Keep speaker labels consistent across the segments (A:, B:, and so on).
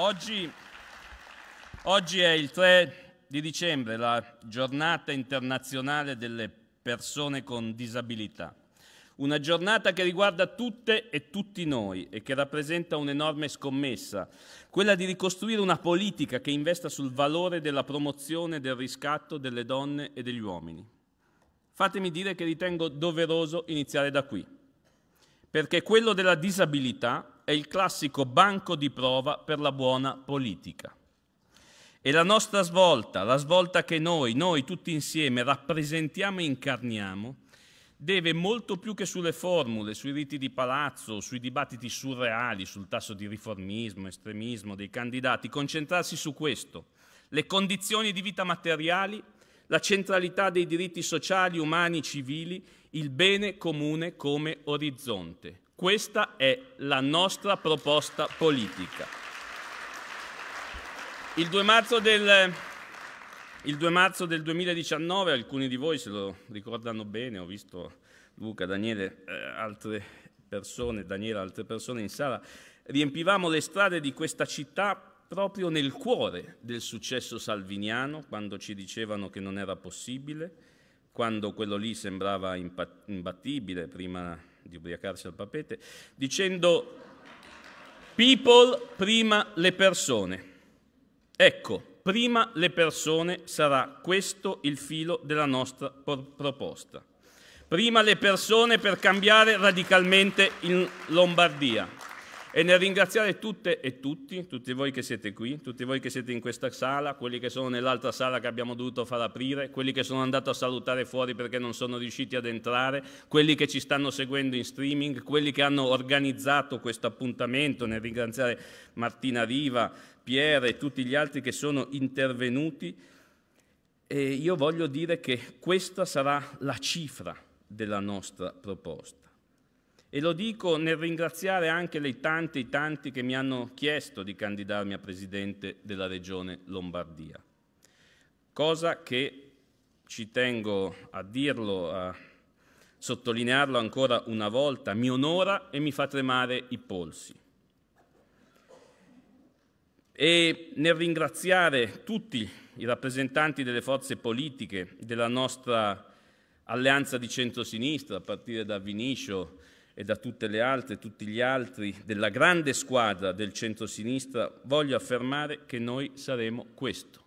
A: Oggi, oggi, è il 3 di dicembre, la giornata internazionale delle persone con disabilità. Una giornata che riguarda tutte e tutti noi e che rappresenta un'enorme scommessa, quella di ricostruire una politica che investa sul valore della promozione del riscatto delle donne e degli uomini. Fatemi dire che ritengo doveroso iniziare da qui, perché quello della disabilità è il classico banco di prova per la buona politica. E la nostra svolta, la svolta che noi, noi tutti insieme rappresentiamo e incarniamo, deve molto più che sulle formule, sui riti di palazzo, sui dibattiti surreali sul tasso di riformismo, estremismo dei candidati, concentrarsi su questo, le condizioni di vita materiali, la centralità dei diritti sociali, umani, civili, il bene comune come orizzonte, questa è la nostra proposta politica. Il 2 marzo del, 2 marzo del 2019, alcuni di voi se lo ricordano bene, ho visto Luca, Daniele, eh, altre persone, Daniela, altre persone in sala, riempivamo le strade di questa città proprio nel cuore del successo salviniano, quando ci dicevano che non era possibile, quando quello lì sembrava imbattibile, prima di ubriacarsi al papete, dicendo people prima le persone. Ecco, prima le persone sarà questo il filo della nostra proposta. Prima le persone per cambiare radicalmente in Lombardia. E nel ringraziare tutte e tutti, tutti voi che siete qui, tutti voi che siete in questa sala, quelli che sono nell'altra sala che abbiamo dovuto far aprire, quelli che sono andati a salutare fuori perché non sono riusciti ad entrare, quelli che ci stanno seguendo in streaming, quelli che hanno organizzato questo appuntamento, nel ringraziare Martina Riva, Pierre e tutti gli altri che sono intervenuti. E io voglio dire che questa sarà la cifra della nostra proposta. E lo dico nel ringraziare anche le tante e tanti che mi hanno chiesto di candidarmi a presidente della regione Lombardia. Cosa che ci tengo a dirlo, a sottolinearlo ancora una volta, mi onora e mi fa tremare i polsi. E nel ringraziare tutti i rappresentanti delle forze politiche della nostra alleanza di centrosinistra, a partire da Vinicio, e da tutte le altre, tutti gli altri della grande squadra del centrosinistra, voglio affermare che noi saremo questo.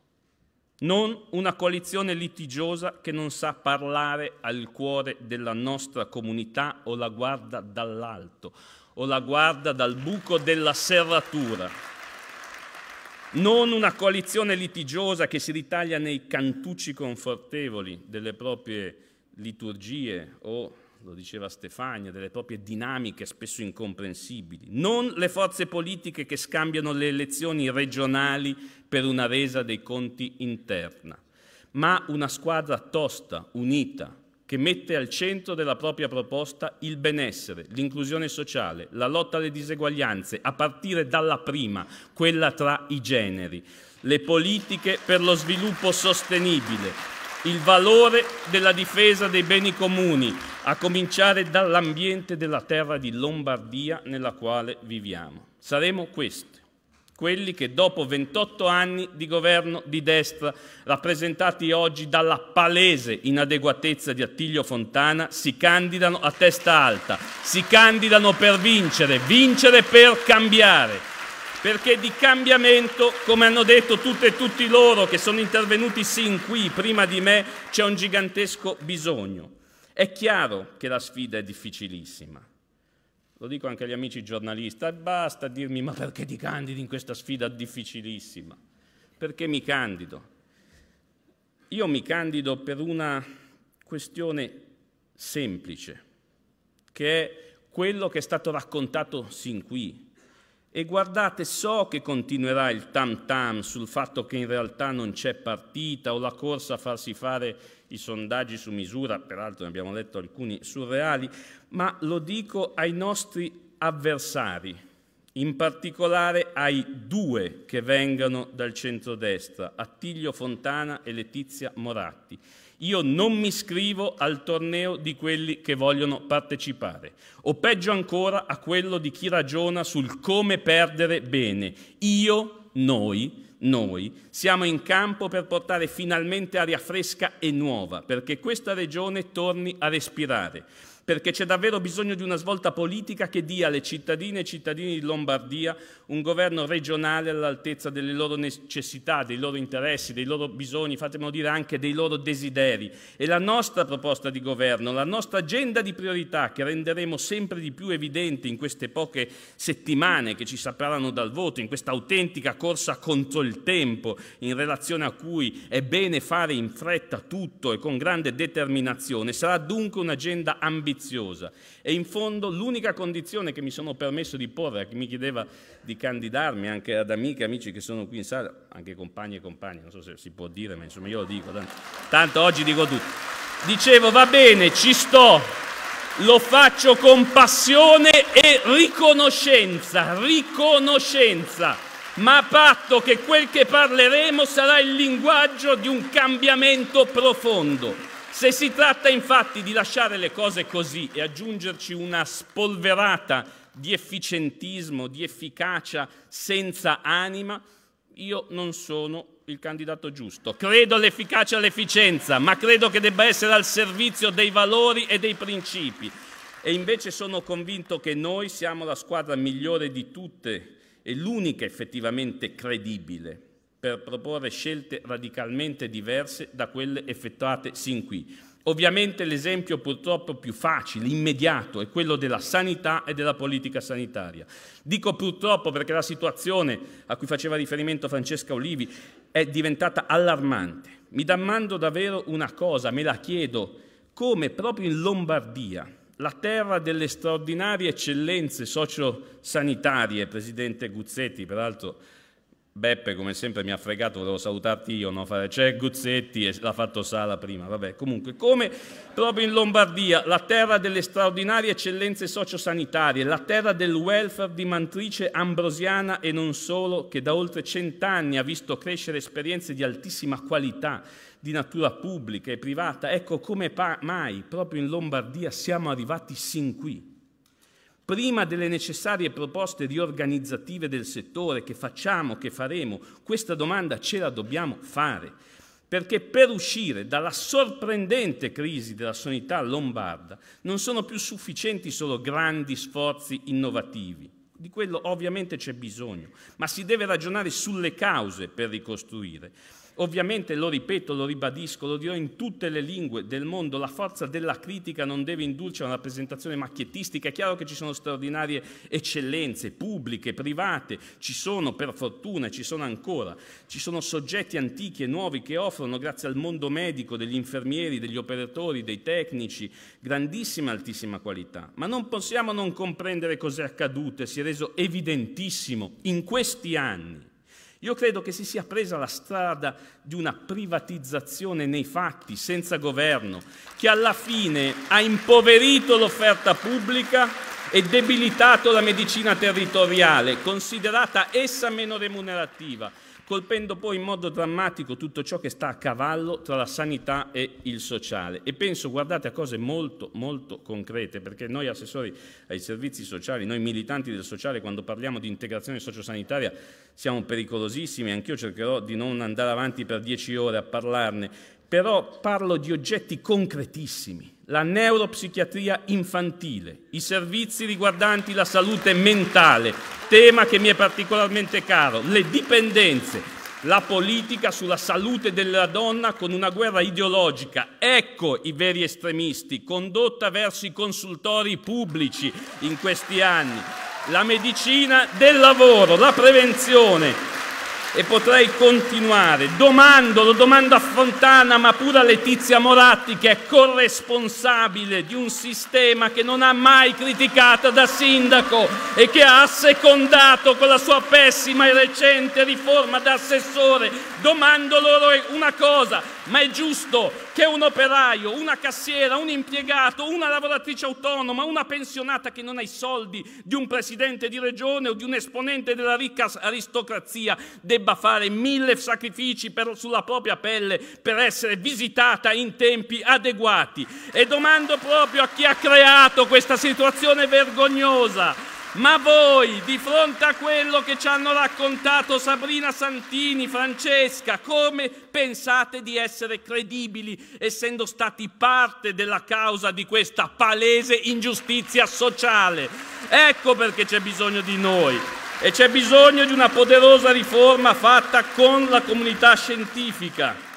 A: Non una coalizione litigiosa che non sa parlare al cuore della nostra comunità o la guarda dall'alto o la guarda dal buco della serratura. Non una coalizione litigiosa che si ritaglia nei cantucci confortevoli delle proprie liturgie o lo diceva Stefania, delle proprie dinamiche spesso incomprensibili, non le forze politiche che scambiano le elezioni regionali per una resa dei conti interna, ma una squadra tosta, unita, che mette al centro della propria proposta il benessere, l'inclusione sociale, la lotta alle diseguaglianze, a partire dalla prima, quella tra i generi, le politiche per lo sviluppo sostenibile, il valore della difesa dei beni comuni, a cominciare dall'ambiente della terra di Lombardia nella quale viviamo. Saremo questi, quelli che dopo 28 anni di governo di destra, rappresentati oggi dalla palese inadeguatezza di Attilio Fontana, si candidano a testa alta, si candidano per vincere, vincere per cambiare perché di cambiamento, come hanno detto tutte e tutti loro che sono intervenuti sin qui prima di me, c'è un gigantesco bisogno. È chiaro che la sfida è difficilissima. Lo dico anche agli amici giornalisti, e eh, basta dirmi ma perché ti candidi in questa sfida difficilissima? Perché mi candido? Io mi candido per una questione semplice, che è quello che è stato raccontato sin qui, e guardate, so che continuerà il tam tam sul fatto che in realtà non c'è partita o la corsa a farsi fare i sondaggi su misura, peraltro ne abbiamo letto alcuni surreali, ma lo dico ai nostri avversari, in particolare ai due che vengano dal centrodestra, Attilio Fontana e Letizia Moratti io non mi iscrivo al torneo di quelli che vogliono partecipare, o peggio ancora a quello di chi ragiona sul come perdere bene. Io, noi, noi siamo in campo per portare finalmente aria fresca e nuova, perché questa regione torni a respirare perché c'è davvero bisogno di una svolta politica che dia alle cittadine e cittadini di Lombardia un governo regionale all'altezza delle loro necessità, dei loro interessi, dei loro bisogni, fatemelo dire anche dei loro desideri. E la nostra proposta di governo, la nostra agenda di priorità che renderemo sempre di più evidente in queste poche settimane che ci separano dal voto, in questa autentica corsa contro il tempo, in relazione a cui è bene fare in fretta tutto e con grande determinazione, sarà dunque un'agenda ambiziosa ambiziosa. E in fondo l'unica condizione che mi sono permesso di porre a chi mi chiedeva di candidarmi, anche ad amiche e amici che sono qui in sala, anche compagni e compagni, non so se si può dire, ma insomma io lo dico, tanto, tanto oggi dico tutto. Dicevo, va bene, ci sto, lo faccio con passione e riconoscenza, riconoscenza ma a patto che quel che parleremo sarà il linguaggio di un cambiamento profondo. Se si tratta infatti di lasciare le cose così e aggiungerci una spolverata di efficientismo, di efficacia senza anima, io non sono il candidato giusto. Credo all'efficacia e all'efficienza, ma credo che debba essere al servizio dei valori e dei principi. E invece sono convinto che noi siamo la squadra migliore di tutte e l'unica effettivamente credibile per proporre scelte radicalmente diverse da quelle effettuate sin qui. Ovviamente l'esempio purtroppo più facile, immediato, è quello della sanità e della politica sanitaria. Dico purtroppo perché la situazione a cui faceva riferimento Francesca Olivi è diventata allarmante. Mi domando davvero una cosa, me la chiedo, come proprio in Lombardia, la terra delle straordinarie eccellenze sociosanitarie, Presidente Guzzetti peraltro Beppe come sempre mi ha fregato, volevo salutarti io, no? c'è Guzzetti e l'ha fatto Sala prima, vabbè comunque come proprio in Lombardia, la terra delle straordinarie eccellenze sociosanitarie, la terra del welfare di mantrice ambrosiana e non solo, che da oltre cent'anni ha visto crescere esperienze di altissima qualità, di natura pubblica e privata, ecco come mai proprio in Lombardia siamo arrivati sin qui prima delle necessarie proposte riorganizzative del settore che facciamo, che faremo, questa domanda ce la dobbiamo fare, perché per uscire dalla sorprendente crisi della sanità lombarda non sono più sufficienti solo grandi sforzi innovativi. Di quello ovviamente c'è bisogno, ma si deve ragionare sulle cause per ricostruire. Ovviamente lo ripeto, lo ribadisco, lo dirò in tutte le lingue del mondo, la forza della critica non deve indurci a una rappresentazione macchiettistica, è chiaro che ci sono straordinarie eccellenze pubbliche, private, ci sono per fortuna, ci sono ancora, ci sono soggetti antichi e nuovi che offrono grazie al mondo medico, degli infermieri, degli operatori, dei tecnici, grandissima, altissima qualità, ma non possiamo non comprendere cos'è accaduto e si è reso evidentissimo in questi anni io credo che si sia presa la strada di una privatizzazione nei fatti, senza governo, che alla fine ha impoverito l'offerta pubblica e debilitato la medicina territoriale, considerata essa meno remunerativa colpendo poi in modo drammatico tutto ciò che sta a cavallo tra la sanità e il sociale. E penso, guardate, a cose molto, molto concrete, perché noi assessori ai servizi sociali, noi militanti del sociale, quando parliamo di integrazione sociosanitaria, siamo pericolosissimi, anch'io cercherò di non andare avanti per dieci ore a parlarne, però parlo di oggetti concretissimi la neuropsichiatria infantile, i servizi riguardanti la salute mentale, tema che mi è particolarmente caro, le dipendenze, la politica sulla salute della donna con una guerra ideologica. Ecco i veri estremisti, condotta verso i consultori pubblici in questi anni. La medicina del lavoro, la prevenzione, e potrei continuare. Domando, lo domando a Fontana, ma pure a Letizia Moratti, che è corresponsabile di un sistema che non ha mai criticato da sindaco e che ha assecondato con la sua pessima e recente riforma da assessore. Domando loro una cosa, ma è giusto che un operaio, una cassiera, un impiegato, una lavoratrice autonoma, una pensionata che non ha i soldi di un presidente di regione o di un esponente della ricca aristocrazia debba fare mille sacrifici per, sulla propria pelle per essere visitata in tempi adeguati. E domando proprio a chi ha creato questa situazione vergognosa ma voi, di fronte a quello che ci hanno raccontato Sabrina Santini, Francesca, come pensate di essere credibili essendo stati parte della causa di questa palese ingiustizia sociale? Ecco perché c'è bisogno di noi e c'è bisogno di una poderosa riforma fatta con la comunità scientifica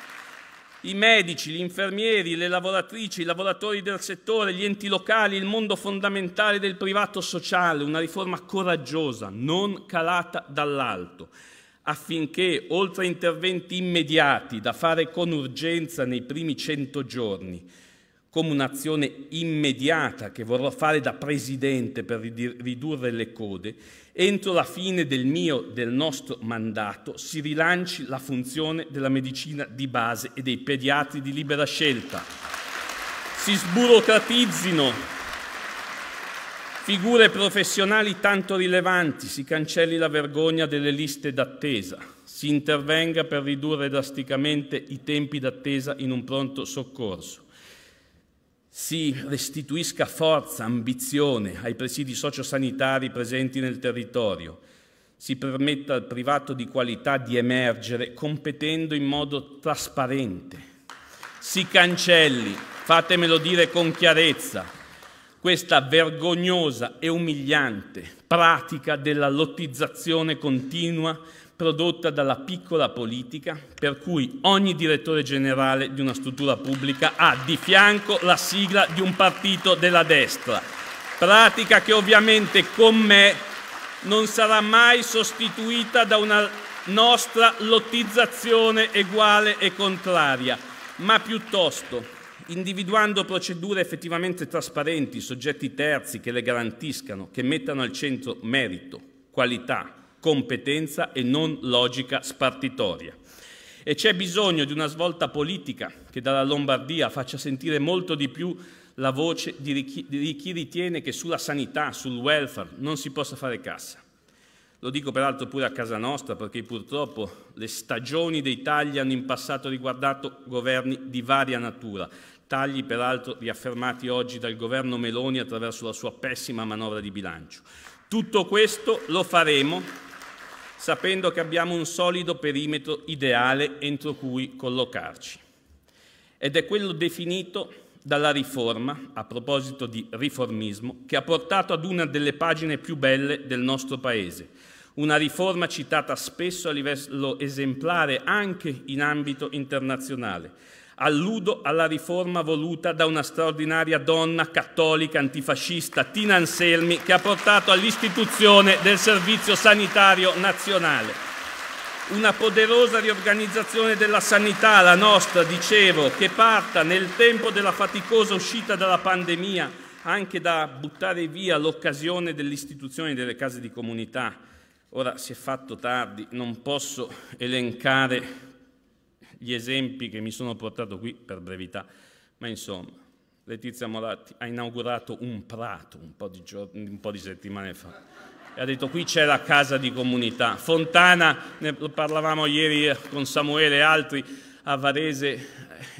A: i medici, gli infermieri, le lavoratrici, i lavoratori del settore, gli enti locali, il mondo fondamentale del privato sociale, una riforma coraggiosa, non calata dall'alto, affinché, oltre a interventi immediati da fare con urgenza nei primi cento giorni, come un'azione immediata che vorrò fare da presidente per ridurre le code, entro la fine del mio, del nostro mandato, si rilanci la funzione della medicina di base e dei pediatri di libera scelta. Si sburocratizzino figure professionali tanto rilevanti, si cancelli la vergogna delle liste d'attesa, si intervenga per ridurre drasticamente i tempi d'attesa in un pronto soccorso si restituisca forza, ambizione ai presidi sociosanitari presenti nel territorio, si permetta al privato di qualità di emergere competendo in modo trasparente. Si cancelli, fatemelo dire con chiarezza, questa vergognosa e umiliante pratica della lottizzazione continua prodotta dalla piccola politica, per cui ogni direttore generale di una struttura pubblica ha di fianco la sigla di un partito della destra, pratica che ovviamente con me non sarà mai sostituita da una nostra lottizzazione uguale e contraria, ma piuttosto individuando procedure effettivamente trasparenti, soggetti terzi che le garantiscano, che mettano al centro merito, qualità, competenza e non logica spartitoria. E c'è bisogno di una svolta politica che dalla Lombardia faccia sentire molto di più la voce di chi, di chi ritiene che sulla sanità, sul welfare, non si possa fare cassa. Lo dico peraltro pure a casa nostra perché purtroppo le stagioni dei tagli hanno in passato riguardato governi di varia natura, tagli peraltro riaffermati oggi dal governo Meloni attraverso la sua pessima manovra di bilancio. Tutto questo lo faremo sapendo che abbiamo un solido perimetro ideale entro cui collocarci. Ed è quello definito dalla riforma, a proposito di riformismo, che ha portato ad una delle pagine più belle del nostro Paese, una riforma citata spesso a livello esemplare anche in ambito internazionale, Alludo alla riforma voluta da una straordinaria donna cattolica antifascista, Tina Anselmi, che ha portato all'istituzione del Servizio Sanitario Nazionale una poderosa riorganizzazione della sanità, la nostra, dicevo, che parta nel tempo della faticosa uscita dalla pandemia, anche da buttare via l'occasione dell'istituzione delle case di comunità. Ora si è fatto tardi, non posso elencare gli esempi che mi sono portato qui per brevità, ma insomma, Letizia Moratti ha inaugurato un prato un po' di, un po di settimane fa e ha detto qui c'è la casa di comunità. Fontana, ne parlavamo ieri con Samuele e altri, a Varese eh,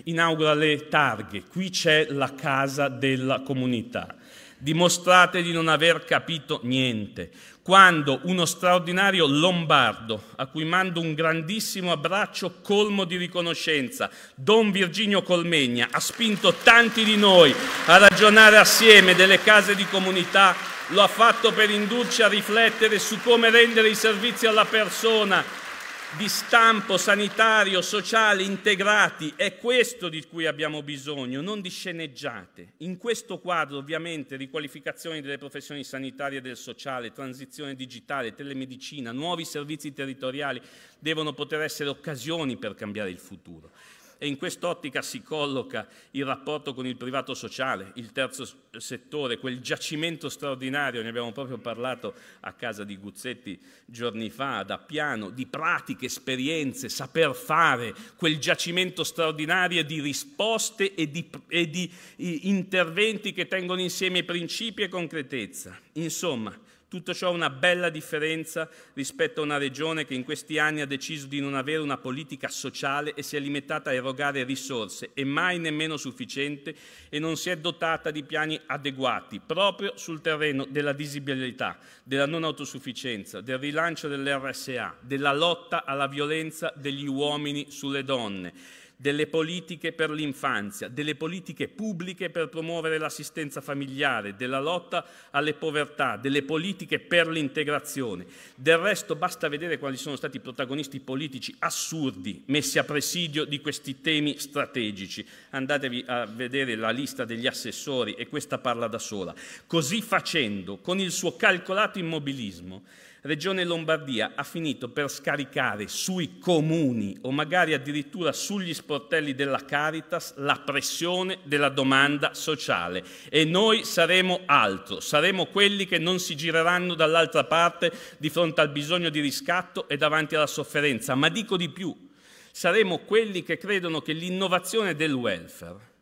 A: inaugura le targhe, qui c'è la casa della comunità dimostrate di non aver capito niente. Quando uno straordinario lombardo, a cui mando un grandissimo abbraccio colmo di riconoscenza, Don Virginio Colmegna, ha spinto tanti di noi a ragionare assieme delle case di comunità, lo ha fatto per indurci a riflettere su come rendere i servizi alla persona di stampo sanitario, sociale, integrati, è questo di cui abbiamo bisogno, non di sceneggiate. In questo quadro ovviamente riqualificazione delle professioni sanitarie e del sociale, transizione digitale, telemedicina, nuovi servizi territoriali devono poter essere occasioni per cambiare il futuro e in quest'ottica si colloca il rapporto con il privato sociale, il terzo settore, quel giacimento straordinario, ne abbiamo proprio parlato a casa di Guzzetti giorni fa, da piano, di pratiche, esperienze, saper fare, quel giacimento straordinario di risposte e di, e di interventi che tengono insieme principi e concretezza. Insomma, tutto ciò ha una bella differenza rispetto a una regione che in questi anni ha deciso di non avere una politica sociale e si è limitata a erogare risorse e mai nemmeno sufficiente e non si è dotata di piani adeguati proprio sul terreno della disabilità, della non autosufficienza, del rilancio dell'RSA, della lotta alla violenza degli uomini sulle donne delle politiche per l'infanzia, delle politiche pubbliche per promuovere l'assistenza familiare, della lotta alle povertà, delle politiche per l'integrazione. Del resto basta vedere quali sono stati i protagonisti politici assurdi messi a presidio di questi temi strategici. Andatevi a vedere la lista degli assessori e questa parla da sola. Così facendo, con il suo calcolato immobilismo, Regione Lombardia ha finito per scaricare sui comuni o magari addirittura sugli sportelli della Caritas la pressione della domanda sociale e noi saremo altro, saremo quelli che non si gireranno dall'altra parte di fronte al bisogno di riscatto e davanti alla sofferenza, ma dico di più, saremo quelli che credono che l'innovazione del welfare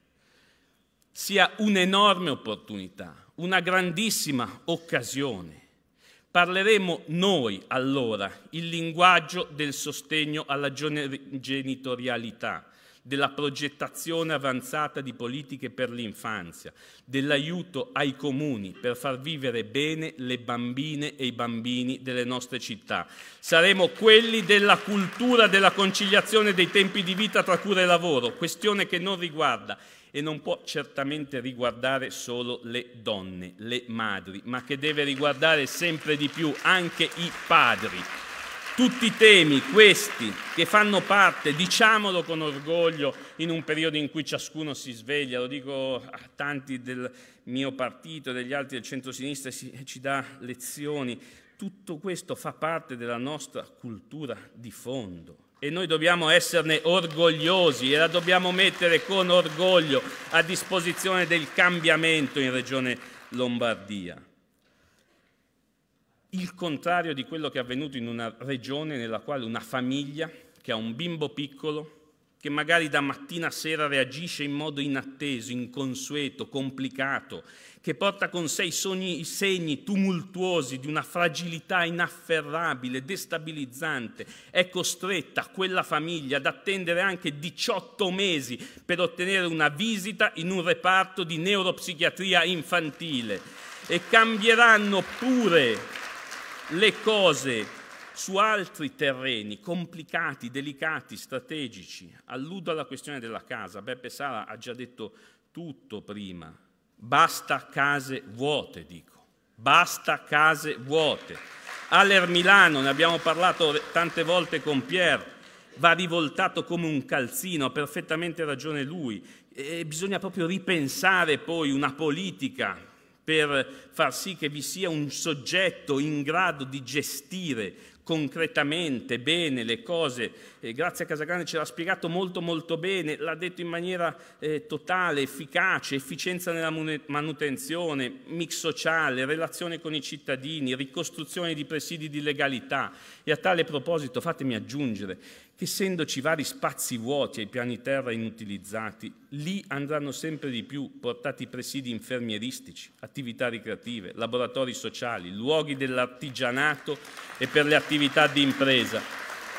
A: sia un'enorme opportunità, una grandissima occasione Parleremo noi allora il linguaggio del sostegno alla genitorialità, della progettazione avanzata di politiche per l'infanzia, dell'aiuto ai comuni per far vivere bene le bambine e i bambini delle nostre città. Saremo quelli della cultura della conciliazione dei tempi di vita tra cura e lavoro, questione che non riguarda e non può certamente riguardare solo le donne, le madri, ma che deve riguardare sempre di più anche i padri. Tutti i temi, questi, che fanno parte, diciamolo con orgoglio, in un periodo in cui ciascuno si sveglia, lo dico a tanti del mio partito e degli altri del centro-sinistra, ci dà lezioni. Tutto questo fa parte della nostra cultura di fondo e noi dobbiamo esserne orgogliosi e la dobbiamo mettere con orgoglio a disposizione del cambiamento in Regione Lombardia. Il contrario di quello che è avvenuto in una regione nella quale una famiglia che ha un bimbo piccolo che magari da mattina a sera reagisce in modo inatteso, inconsueto, complicato, che porta con sé i, sogni, i, segni tumultuosi di una fragilità inafferrabile, destabilizzante, è costretta quella famiglia ad attendere anche 18 mesi per ottenere una visita in un reparto di neuropsichiatria infantile. E cambieranno pure le cose su altri terreni complicati, delicati, strategici. Alludo alla questione della casa. Beppe Sala ha già detto tutto prima. Basta case vuote, dico. Basta case vuote. All'Ermilano, ne abbiamo parlato tante volte con Pierre, va rivoltato come un calzino, ha perfettamente ragione lui. E bisogna proprio ripensare poi una politica per far sì che vi sia un soggetto in grado di gestire concretamente bene le cose eh, grazie a Casagrande ce l'ha spiegato molto molto bene, l'ha detto in maniera eh, totale, efficace, efficienza nella manutenzione, mix sociale, relazione con i cittadini, ricostruzione di presidi di legalità e a tale proposito fatemi aggiungere che essendoci vari spazi vuoti ai piani terra inutilizzati, lì andranno sempre di più portati presidi infermieristici, attività ricreative, laboratori sociali, luoghi dell'artigianato e per le attività di impresa.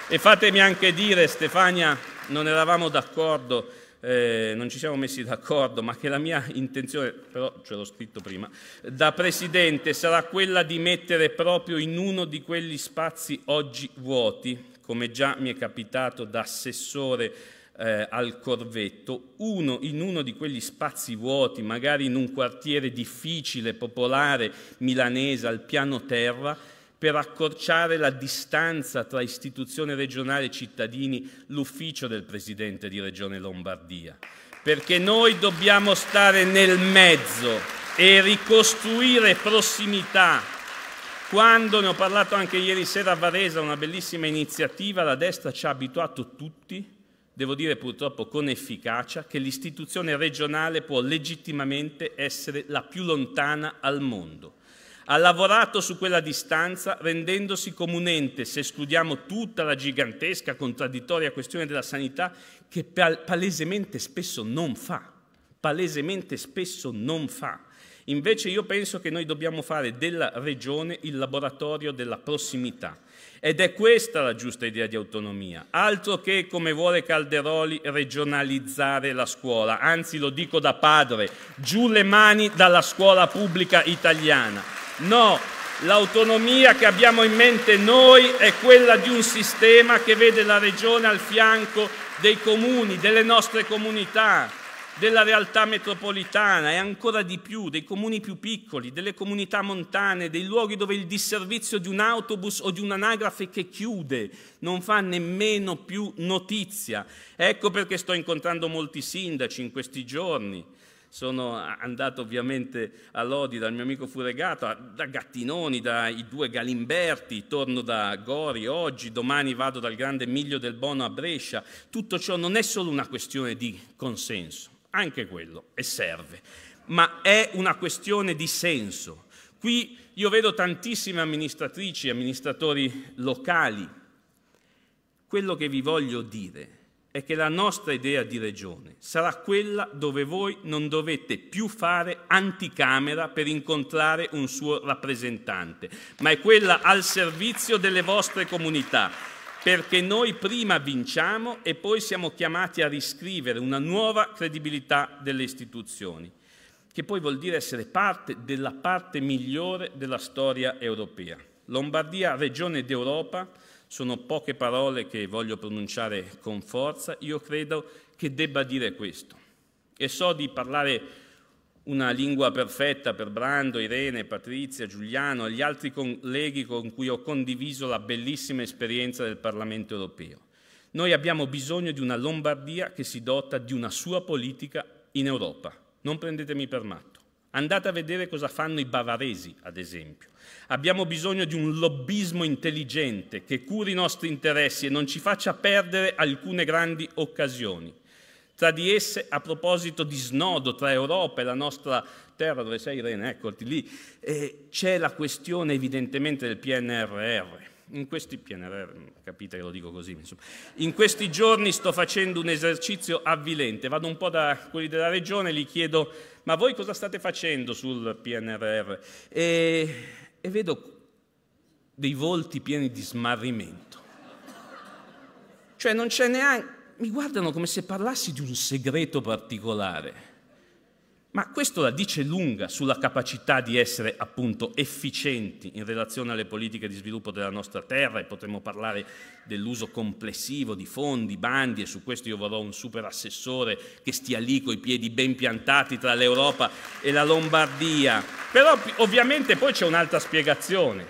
A: E fatemi anche dire, Stefania, non eravamo d'accordo, eh, non ci siamo messi d'accordo, ma che la mia intenzione, però ce l'ho scritto prima, da Presidente sarà quella di mettere proprio in uno di quegli spazi oggi vuoti, come già mi è capitato da assessore eh, al Corvetto, uno in uno di quegli spazi vuoti, magari in un quartiere difficile, popolare, milanese, al piano terra, per accorciare la distanza tra istituzione regionale e cittadini l'ufficio del Presidente di Regione Lombardia, perché noi dobbiamo stare nel mezzo e ricostruire prossimità. Quando ne ho parlato anche ieri sera a Varese, una bellissima iniziativa, la destra ci ha abituato tutti, devo dire purtroppo con efficacia, che l'istituzione regionale può legittimamente essere la più lontana al mondo ha lavorato su quella distanza rendendosi comunente, se escludiamo tutta la gigantesca, contraddittoria questione della sanità, che palesemente spesso non fa. Palesemente spesso non fa. Invece io penso che noi dobbiamo fare della regione il laboratorio della prossimità. Ed è questa la giusta idea di autonomia. Altro che, come vuole Calderoli, regionalizzare la scuola. Anzi, lo dico da padre, giù le mani dalla scuola pubblica italiana. No, l'autonomia che abbiamo in mente noi è quella di un sistema che vede la regione al fianco dei comuni, delle nostre comunità, della realtà metropolitana e ancora di più dei comuni più piccoli, delle comunità montane, dei luoghi dove il disservizio di un autobus o di un'anagrafe che chiude non fa nemmeno più notizia. Ecco perché sto incontrando molti sindaci in questi giorni sono andato ovviamente a Lodi dal mio amico Furegato, da Gattinoni, dai due Galimberti, torno da Gori oggi, domani vado dal grande Miglio del Bono a Brescia. Tutto ciò non è solo una questione di consenso, anche quello, e serve, ma è una questione di senso. Qui io vedo tantissime amministratrici amministratori locali. Quello che vi voglio dire è che la nostra idea di regione sarà quella dove voi non dovete più fare anticamera per incontrare un suo rappresentante, ma è quella al servizio delle vostre comunità, perché noi prima vinciamo e poi siamo chiamati a riscrivere una nuova credibilità delle istituzioni, che poi vuol dire essere parte della parte migliore della storia europea. Lombardia, regione d'Europa, sono poche parole che voglio pronunciare con forza, io credo che debba dire questo. E so di parlare una lingua perfetta per Brando, Irene, Patrizia, Giuliano e gli altri colleghi con cui ho condiviso la bellissima esperienza del Parlamento europeo. Noi abbiamo bisogno di una Lombardia che si dota di una sua politica in Europa. Non prendetemi per matto. Andate a vedere cosa fanno i bavaresi, ad esempio. Abbiamo bisogno di un lobbismo intelligente che curi i nostri interessi e non ci faccia perdere alcune grandi occasioni. Tra di esse, a proposito di snodo tra Europa e la nostra terra, dove sei Irene, eccoti lì, eh, c'è la questione evidentemente del PNRR. In questi, PNRR, capite che lo dico così, insomma. in questi giorni sto facendo un esercizio avvilente, vado un po' da quelli della regione e gli chiedo ma voi cosa state facendo sul PNRR? E, e vedo dei volti pieni di smarrimento. Cioè non c'è neanche... Mi guardano come se parlassi di un segreto particolare. Ma questo la dice lunga sulla capacità di essere appunto efficienti in relazione alle politiche di sviluppo della nostra terra e potremmo parlare dell'uso complessivo di fondi, bandi e su questo io vorrò un super assessore che stia lì coi piedi ben piantati tra l'Europa e la Lombardia. Però ovviamente poi c'è un'altra spiegazione,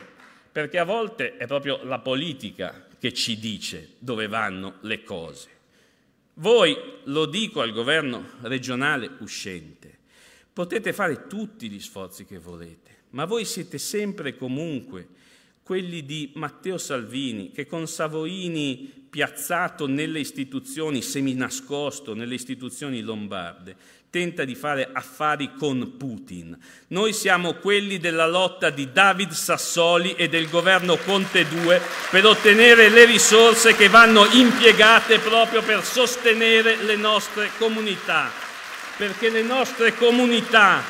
A: perché a volte è proprio la politica che ci dice dove vanno le cose. Voi, lo dico al governo regionale uscente, Potete fare tutti gli sforzi che volete, ma voi siete sempre e comunque quelli di Matteo Salvini, che con Savoini piazzato nelle istituzioni, seminascosto nelle istituzioni lombarde, tenta di fare affari con Putin. Noi siamo quelli della lotta di David Sassoli e del governo Conte 2 per ottenere le risorse che vanno impiegate proprio per sostenere le nostre comunità perché le nostre comunità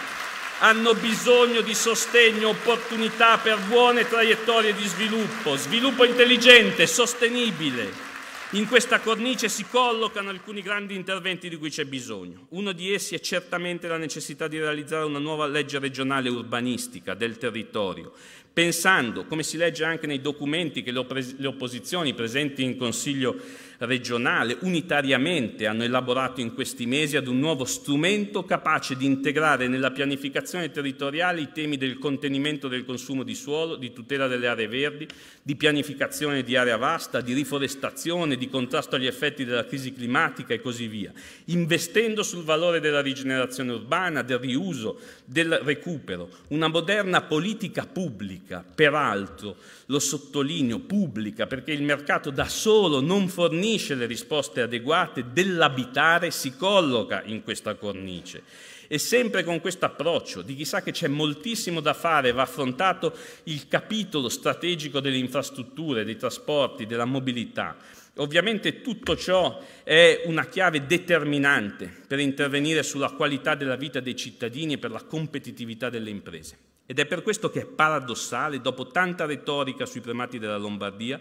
A: hanno bisogno di sostegno, opportunità per buone traiettorie di sviluppo, sviluppo intelligente, sostenibile. In questa cornice si collocano alcuni grandi interventi di cui c'è bisogno. Uno di essi è certamente la necessità di realizzare una nuova legge regionale urbanistica del territorio pensando, come si legge anche nei documenti che le opposizioni presenti in Consiglio regionale unitariamente hanno elaborato in questi mesi ad un nuovo strumento capace di integrare nella pianificazione territoriale i temi del contenimento del consumo di suolo, di tutela delle aree verdi, di pianificazione di area vasta, di riforestazione, di contrasto agli effetti della crisi climatica e così via, investendo sul valore della rigenerazione urbana, del riuso, del recupero, una moderna politica pubblica pubblica, peraltro, lo sottolineo, pubblica, perché il mercato da solo non fornisce le risposte adeguate, dell'abitare si colloca in questa cornice. E sempre con questo approccio, di chissà che c'è moltissimo da fare, va affrontato il capitolo strategico delle infrastrutture, dei trasporti, della mobilità. Ovviamente tutto ciò è una chiave determinante per intervenire sulla qualità della vita dei cittadini e per la competitività delle imprese. Ed è per questo che è paradossale, dopo tanta retorica sui primati della Lombardia,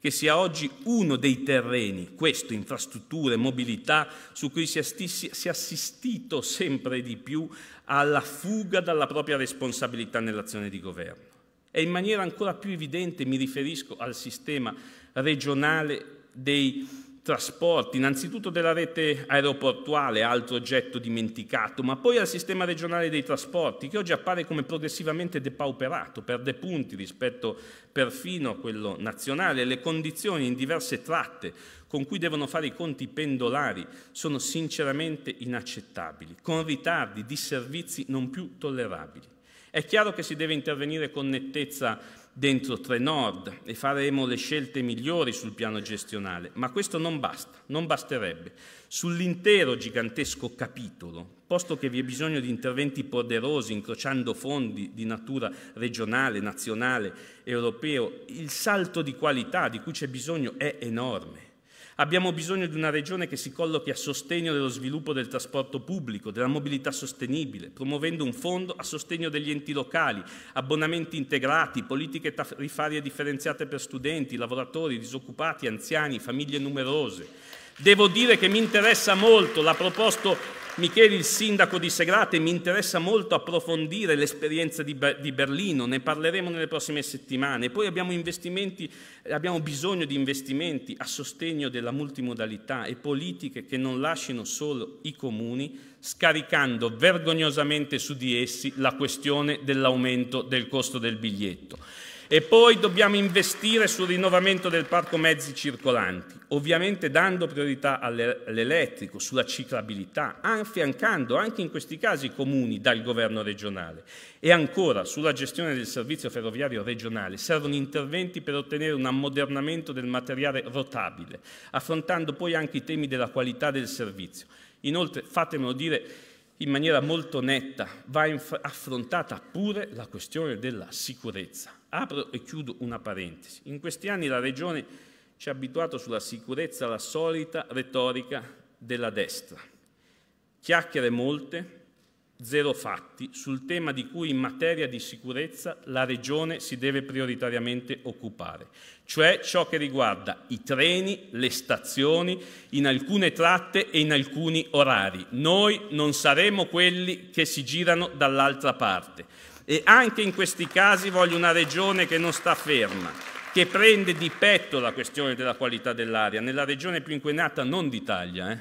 A: che sia oggi uno dei terreni, questo, infrastrutture, mobilità, su cui si è assistito sempre di più alla fuga dalla propria responsabilità nell'azione di governo. E in maniera ancora più evidente mi riferisco al sistema regionale dei trasporti, innanzitutto della rete aeroportuale, altro oggetto dimenticato, ma poi al sistema regionale dei trasporti, che oggi appare come progressivamente depauperato, perde punti rispetto perfino a quello nazionale. Le condizioni in diverse tratte con cui devono fare i conti i pendolari sono sinceramente inaccettabili, con ritardi, disservizi non più tollerabili. È chiaro che si deve intervenire con nettezza dentro Trenord e faremo le scelte migliori sul piano gestionale, ma questo non basta, non basterebbe. Sull'intero gigantesco capitolo, posto che vi è bisogno di interventi poderosi, incrociando fondi di natura regionale, nazionale, europeo, il salto di qualità di cui c'è bisogno è enorme. Abbiamo bisogno di una regione che si collochi a sostegno dello sviluppo del trasporto pubblico, della mobilità sostenibile, promuovendo un fondo a sostegno degli enti locali, abbonamenti integrati, politiche tariffarie differenziate per studenti, lavoratori, disoccupati, anziani, famiglie numerose. Devo dire che mi interessa molto, l'ha proposto Michele, il sindaco di Segrate, mi interessa molto approfondire l'esperienza di, Be di Berlino, ne parleremo nelle prossime settimane. Poi abbiamo, abbiamo bisogno di investimenti a sostegno della multimodalità e politiche che non lasciano solo i comuni, scaricando vergognosamente su di essi la questione dell'aumento del costo del biglietto. E poi dobbiamo investire sul rinnovamento del parco mezzi circolanti, ovviamente dando priorità all'elettrico, sulla ciclabilità, affiancando anche in questi casi i comuni dal governo regionale. E ancora sulla gestione del servizio ferroviario regionale servono interventi per ottenere un ammodernamento del materiale rotabile, affrontando poi anche i temi della qualità del servizio. Inoltre, fatemelo dire, in maniera molto netta, va affrontata pure la questione della sicurezza. Apro e chiudo una parentesi. In questi anni la Regione ci ha abituato sulla sicurezza alla solita retorica della destra. Chiacchiere molte, zero fatti sul tema di cui in materia di sicurezza la Regione si deve prioritariamente occupare, cioè ciò che riguarda i treni, le stazioni, in alcune tratte e in alcuni orari. Noi non saremo quelli che si girano dall'altra parte e anche in questi casi voglio una Regione che non sta ferma che prende di petto la questione della qualità dell'aria nella regione più inquinata non d'Italia, eh,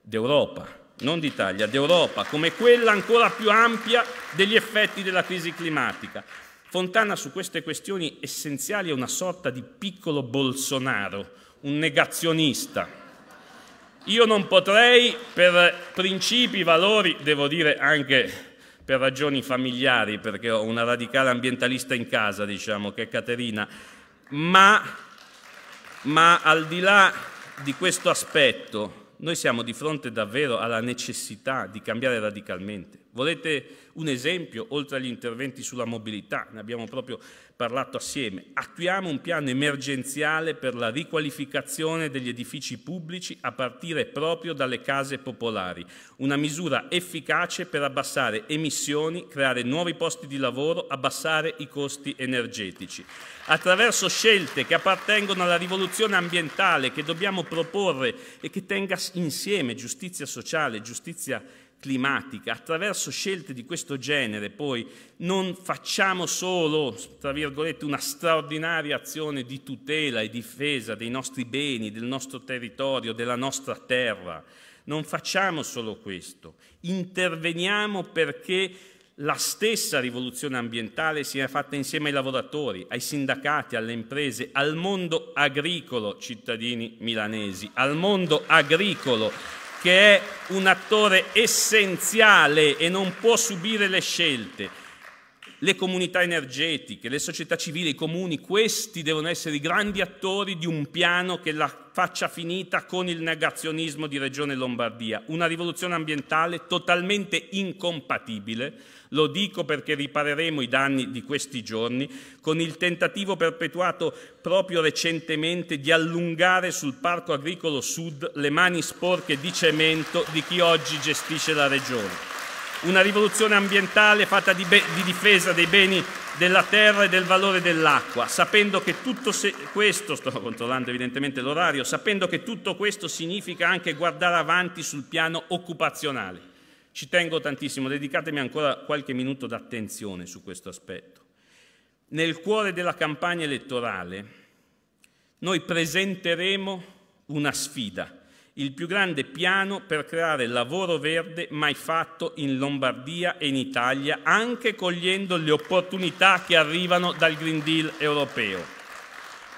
A: d'Europa non d'Italia, d'Europa, come quella ancora più ampia degli effetti della crisi climatica. Fontana su queste questioni essenziali è una sorta di piccolo Bolsonaro, un negazionista. Io non potrei, per principi, valori, devo dire anche per ragioni familiari, perché ho una radicale ambientalista in casa, diciamo, che è Caterina, ma, ma al di là di questo aspetto, noi siamo di fronte davvero alla necessità di cambiare radicalmente. Volete un esempio, oltre agli interventi sulla mobilità, ne abbiamo proprio parlato assieme, attuiamo un piano emergenziale per la riqualificazione degli edifici pubblici a partire proprio dalle case popolari, una misura efficace per abbassare emissioni, creare nuovi posti di lavoro, abbassare i costi energetici. Attraverso scelte che appartengono alla rivoluzione ambientale che dobbiamo proporre e che tenga insieme giustizia sociale, giustizia economica, climatica. Attraverso scelte di questo genere poi non facciamo solo, tra virgolette, una straordinaria azione di tutela e difesa dei nostri beni, del nostro territorio, della nostra terra. Non facciamo solo questo, interveniamo perché la stessa rivoluzione ambientale sia fatta insieme ai lavoratori, ai sindacati, alle imprese, al mondo agricolo, cittadini milanesi, al mondo agricolo che è un attore essenziale e non può subire le scelte le comunità energetiche, le società civili, i comuni, questi devono essere i grandi attori di un piano che la faccia finita con il negazionismo di Regione Lombardia. Una rivoluzione ambientale totalmente incompatibile, lo dico perché ripareremo i danni di questi giorni, con il tentativo perpetuato proprio recentemente di allungare sul Parco Agricolo Sud le mani sporche di cemento di chi oggi gestisce la Regione una rivoluzione ambientale fatta di, be- di difesa dei beni della terra e del valore dell'acqua, sapendo che tutto se- questo, sto controllando evidentemente l'orario, sapendo che tutto questo significa anche guardare avanti sul piano occupazionale. Ci tengo tantissimo, dedicatemi ancora qualche minuto d'attenzione su questo aspetto. Nel cuore della campagna elettorale noi presenteremo una sfida il più grande piano per creare lavoro verde mai fatto in Lombardia e in Italia, anche cogliendo le opportunità che arrivano dal Green Deal europeo.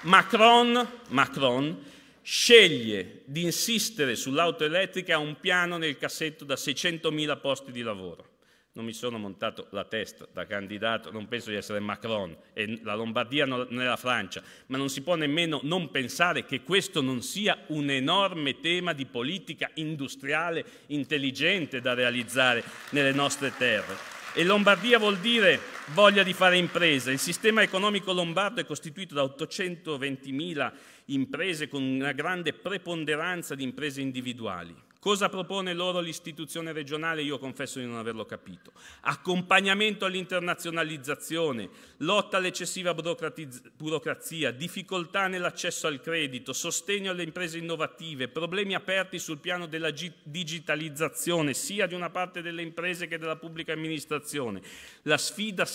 A: Macron, Macron sceglie di insistere sull'auto elettrica a un piano nel cassetto da 600.000 posti di lavoro non mi sono montato la testa da candidato, non penso di essere Macron e la Lombardia non è la Francia, ma non si può nemmeno non pensare che questo non sia un enorme tema di politica industriale intelligente da realizzare nelle nostre terre. E Lombardia vuol dire voglia di fare impresa. Il sistema economico lombardo è costituito da 820.000 imprese con una grande preponderanza di imprese individuali. Cosa propone loro l'istituzione regionale? Io confesso di non averlo capito. Accompagnamento all'internazionalizzazione, lotta all'eccessiva burocrazia, difficoltà nell'accesso al credito, sostegno alle imprese innovative, problemi aperti sul piano della digitalizzazione sia di una parte delle imprese che della pubblica amministrazione. La sfida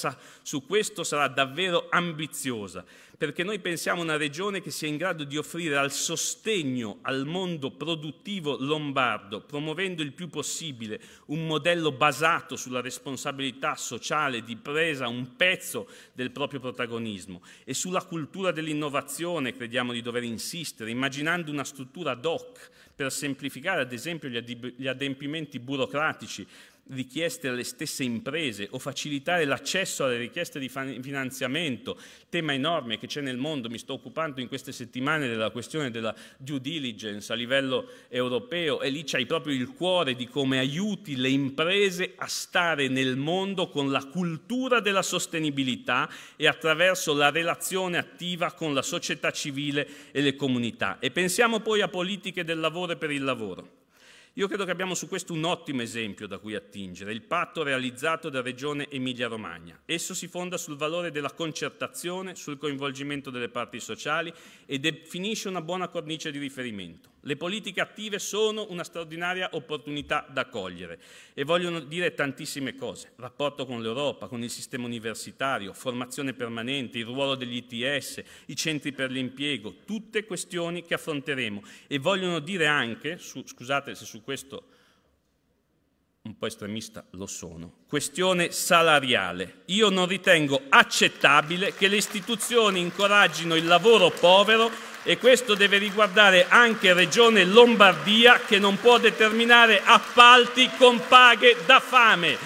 A: su questo sarà davvero ambiziosa perché noi pensiamo a una regione che sia in grado di offrire al sostegno al mondo produttivo lombardo, promuovendo il più possibile un modello basato sulla responsabilità sociale di presa un pezzo del proprio protagonismo e sulla cultura dell'innovazione crediamo di dover insistere, immaginando una struttura ad hoc per semplificare ad esempio gli adempimenti burocratici richieste alle stesse imprese o facilitare l'accesso alle richieste di finanziamento, tema enorme che c'è nel mondo, mi sto occupando in queste settimane della questione della due diligence a livello europeo e lì c'hai proprio il cuore di come aiuti le imprese a stare nel mondo con la cultura della sostenibilità e attraverso la relazione attiva con la società civile e le comunità. E pensiamo poi a politiche del lavoro e per il lavoro. Io credo che abbiamo su questo un ottimo esempio da cui attingere, il patto realizzato da Regione Emilia-Romagna. Esso si fonda sul valore della concertazione, sul coinvolgimento delle parti sociali e definisce una buona cornice di riferimento. Le politiche attive sono una straordinaria opportunità da cogliere e vogliono dire tantissime cose. Rapporto con l'Europa, con il sistema universitario, formazione permanente, il ruolo degli ITS, i centri per l'impiego, tutte questioni che affronteremo e vogliono dire anche, su, scusate se su questo un po' estremista lo sono, questione salariale. Io non ritengo accettabile che le istituzioni incoraggino il lavoro povero e questo deve riguardare anche Regione Lombardia che non può determinare appalti con paghe da fame.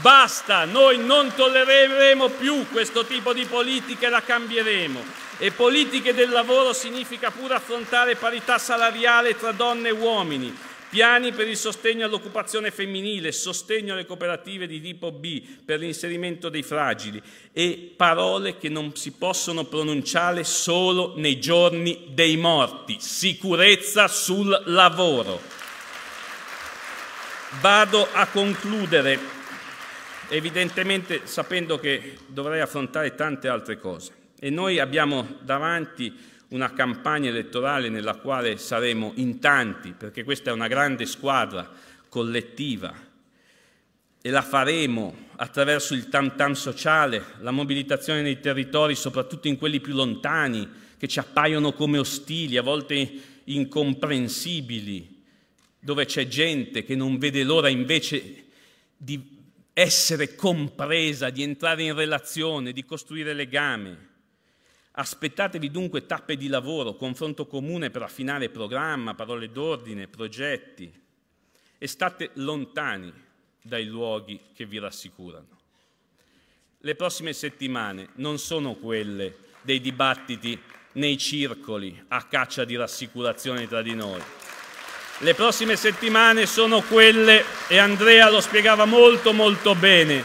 A: Basta, noi non tollereremo più questo tipo di politica e la cambieremo. E politiche del lavoro significa pure affrontare parità salariale tra donne e uomini, Piani per il sostegno all'occupazione femminile, sostegno alle cooperative di tipo B per l'inserimento dei fragili e parole che non si possono pronunciare solo nei giorni dei morti. Sicurezza sul lavoro. Vado a concludere, evidentemente sapendo che dovrei affrontare tante altre cose. E noi abbiamo davanti una campagna elettorale nella quale saremo in tanti, perché questa è una grande squadra collettiva e la faremo attraverso il tam tam sociale, la mobilitazione nei territori, soprattutto in quelli più lontani, che ci appaiono come ostili, a volte incomprensibili, dove c'è gente che non vede l'ora invece di essere compresa, di entrare in relazione, di costruire legame. Aspettatevi dunque tappe di lavoro, confronto comune per affinare programma, parole d'ordine, progetti e state lontani dai luoghi che vi rassicurano. Le prossime settimane non sono quelle dei dibattiti nei circoli a caccia di rassicurazioni tra di noi. Le prossime settimane sono quelle, e Andrea lo spiegava molto molto bene,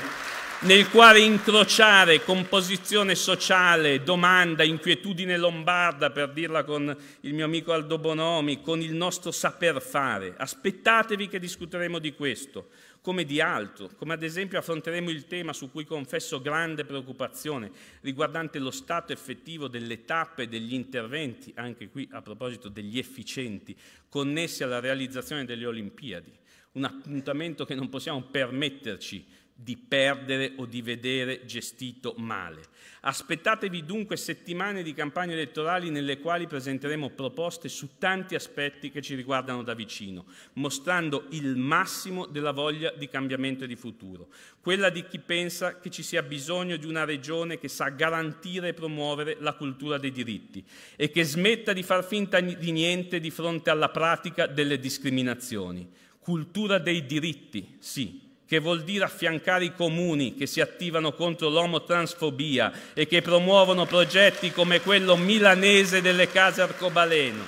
A: nel quale incrociare composizione sociale, domanda, inquietudine lombarda, per dirla con il mio amico Aldo Bonomi, con il nostro saper fare. Aspettatevi che discuteremo di questo, come di altro, come ad esempio affronteremo il tema su cui confesso grande preoccupazione, riguardante lo stato effettivo delle tappe e degli interventi, anche qui a proposito degli efficienti, connessi alla realizzazione delle Olimpiadi. Un appuntamento che non possiamo permetterci di perdere o di vedere gestito male. Aspettatevi dunque settimane di campagne elettorali nelle quali presenteremo proposte su tanti aspetti che ci riguardano da vicino, mostrando il massimo della voglia di cambiamento e di futuro, quella di chi pensa che ci sia bisogno di una regione che sa garantire e promuovere la cultura dei diritti e che smetta di far finta di niente di fronte alla pratica delle discriminazioni. Cultura dei diritti, sì, che vuol dire affiancare i comuni che si attivano contro l'omotransfobia e che promuovono progetti come quello milanese delle case arcobaleno,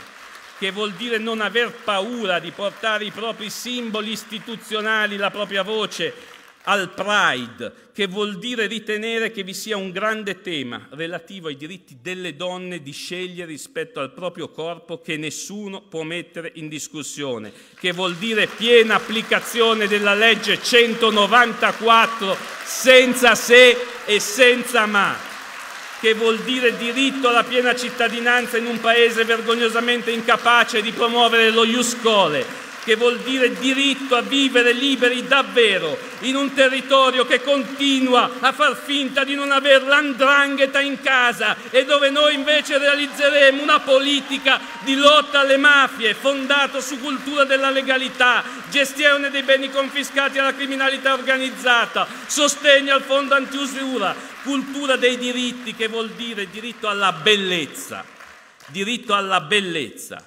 A: che vuol dire non aver paura di portare i propri simboli istituzionali, la propria voce al pride, che vuol dire ritenere che vi sia un grande tema relativo ai diritti delle donne di scegliere rispetto al proprio corpo che nessuno può mettere in discussione, che vuol dire piena applicazione della legge 194 senza se e senza ma, che vuol dire diritto alla piena cittadinanza in un paese vergognosamente incapace di promuovere lo Iuscole, che vuol dire diritto a vivere liberi davvero in un territorio che continua a far finta di non aver l'andrangheta in casa e dove noi invece realizzeremo una politica di lotta alle mafie fondata su cultura della legalità, gestione dei beni confiscati alla criminalità organizzata, sostegno al fondo antiusura, cultura dei diritti che vuol dire diritto alla bellezza, diritto alla bellezza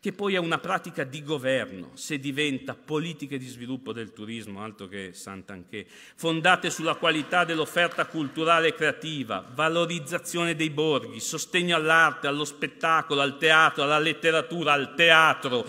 A: che poi è una pratica di governo, se diventa politiche di sviluppo del turismo, altro che Sant'Anché, fondate sulla qualità dell'offerta culturale e creativa, valorizzazione dei borghi, sostegno all'arte, allo spettacolo, al teatro, alla letteratura, al teatro,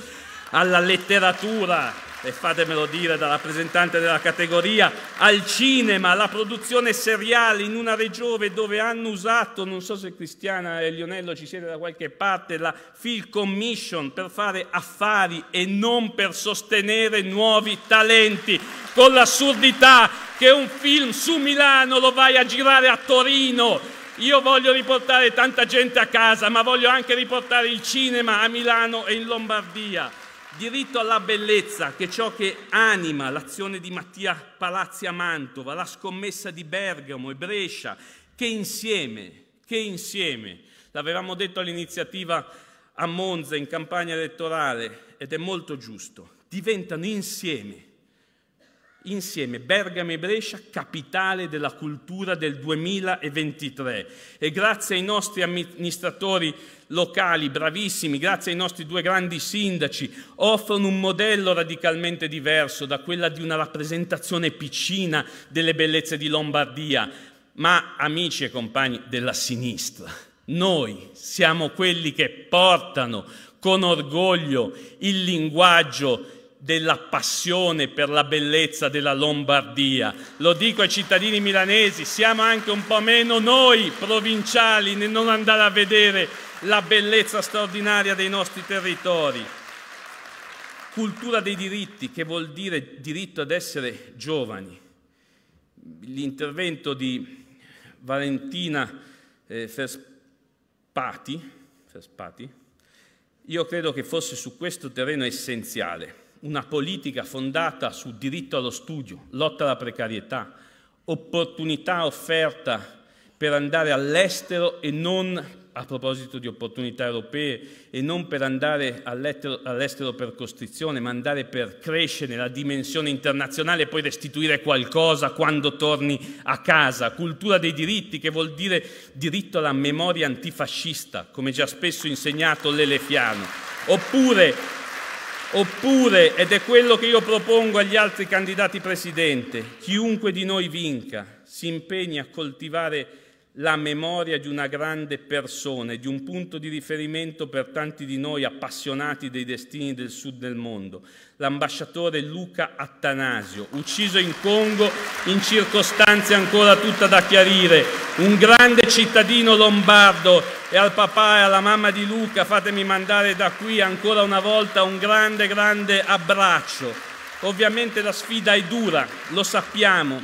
A: alla letteratura, e fatemelo dire da rappresentante della categoria, al cinema, alla produzione seriale in una regione dove hanno usato, non so se Cristiana e Lionello ci siete da qualche parte, la Phil Commission per fare affari e non per sostenere nuovi talenti, con l'assurdità che un film su Milano lo vai a girare a Torino. Io voglio riportare tanta gente a casa, ma voglio anche riportare il cinema a Milano e in Lombardia Diritto alla bellezza, che è ciò che anima l'azione di Mattia Palazzi a Mantova, la scommessa di Bergamo e Brescia, che insieme, che insieme, l'avevamo detto all'iniziativa a Monza in campagna elettorale, ed è molto giusto, diventano insieme insieme Bergamo e Brescia capitale della cultura del 2023 e grazie ai nostri amministratori locali bravissimi, grazie ai nostri due grandi sindaci, offrono un modello radicalmente diverso da quella di una rappresentazione piccina delle bellezze di Lombardia. Ma amici e compagni della sinistra, noi siamo quelli che portano con orgoglio il linguaggio della passione per la bellezza della Lombardia. Lo dico ai cittadini milanesi, siamo anche un po' meno noi provinciali nel non andare a vedere la bellezza straordinaria dei nostri territori. Cultura dei diritti, che vuol dire diritto ad essere giovani. L'intervento di Valentina eh, Ferspati, Ferspati, io credo che fosse su questo terreno essenziale una politica fondata sul diritto allo studio, lotta alla precarietà, opportunità offerta per andare all'estero e non, a proposito di opportunità europee, e non per andare all'estero, per costrizione, ma andare per crescere la dimensione internazionale e poi restituire qualcosa quando torni a casa. Cultura dei diritti, che vuol dire diritto alla memoria antifascista, come già spesso insegnato Lelefiano. Oppure Oppure, ed è quello che io propongo agli altri candidati presidente, chiunque di noi vinca si impegni a coltivare la memoria di una grande persona di un punto di riferimento per tanti di noi appassionati dei destini del sud del mondo, l'ambasciatore Luca Attanasio, ucciso in Congo in circostanze ancora tutta da chiarire, un grande cittadino lombardo e al papà e alla mamma di Luca fatemi mandare da qui ancora una volta un grande grande abbraccio. Ovviamente la sfida è dura, lo sappiamo,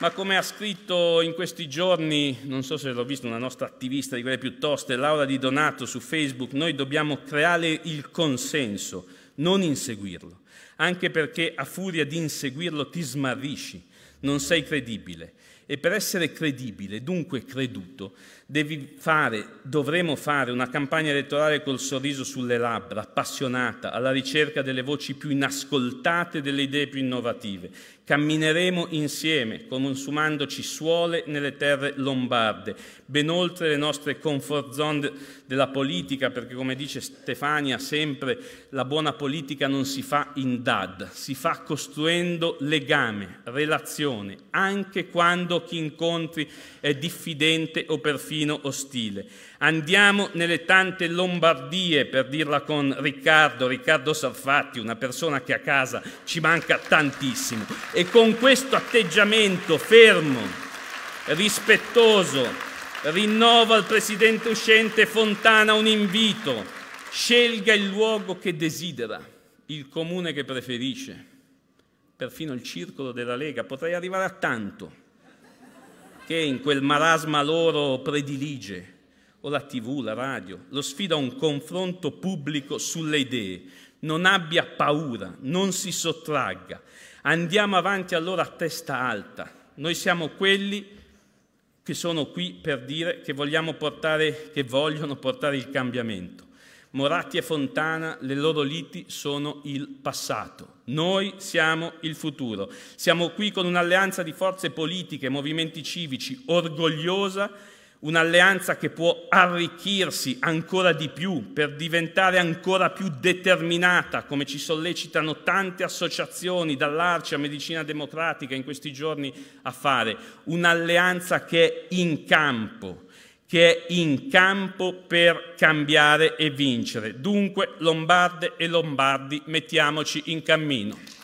A: ma come ha scritto in questi giorni, non so se l'ho visto, una nostra attivista di quelle più Laura Di Donato su Facebook, noi dobbiamo creare il consenso, non inseguirlo, anche perché a furia di inseguirlo ti smarrisci, non sei credibile. E per essere credibile, dunque creduto, Devi fare, dovremo fare una campagna elettorale col sorriso sulle labbra, appassionata, alla ricerca delle voci più inascoltate, delle idee più innovative. Cammineremo insieme, consumandoci suole nelle terre lombarde, ben oltre le nostre comfort zone della politica, perché come dice Stefania sempre, la buona politica non si fa in dad, si fa costruendo legame, relazione, anche quando chi incontri è diffidente o perfino confino ostile. Andiamo nelle tante Lombardie, per dirla con Riccardo, Riccardo Sarfatti, una persona che a casa ci manca tantissimo. E con questo atteggiamento fermo, rispettoso, rinnova al presidente uscente Fontana un invito. Scelga il luogo che desidera, il comune che preferisce, perfino il circolo della Lega. Potrei arrivare a tanto che in quel marasma loro predilige, o la tv, la radio, lo sfida a un confronto pubblico sulle idee. Non abbia paura, non si sottragga. Andiamo avanti allora a testa alta. Noi siamo quelli che sono qui per dire che, portare, che vogliono portare il cambiamento. Moratti e Fontana, le loro liti sono il passato. Noi siamo il futuro. Siamo qui con un'alleanza di forze politiche movimenti civici orgogliosa, un'alleanza che può arricchirsi ancora di più per diventare ancora più determinata, come ci sollecitano tante associazioni dall'Arci a Medicina Democratica in questi giorni a fare. Un'alleanza che è in campo che è in campo per cambiare e vincere. Dunque, lombarde e lombardi, mettiamoci in cammino.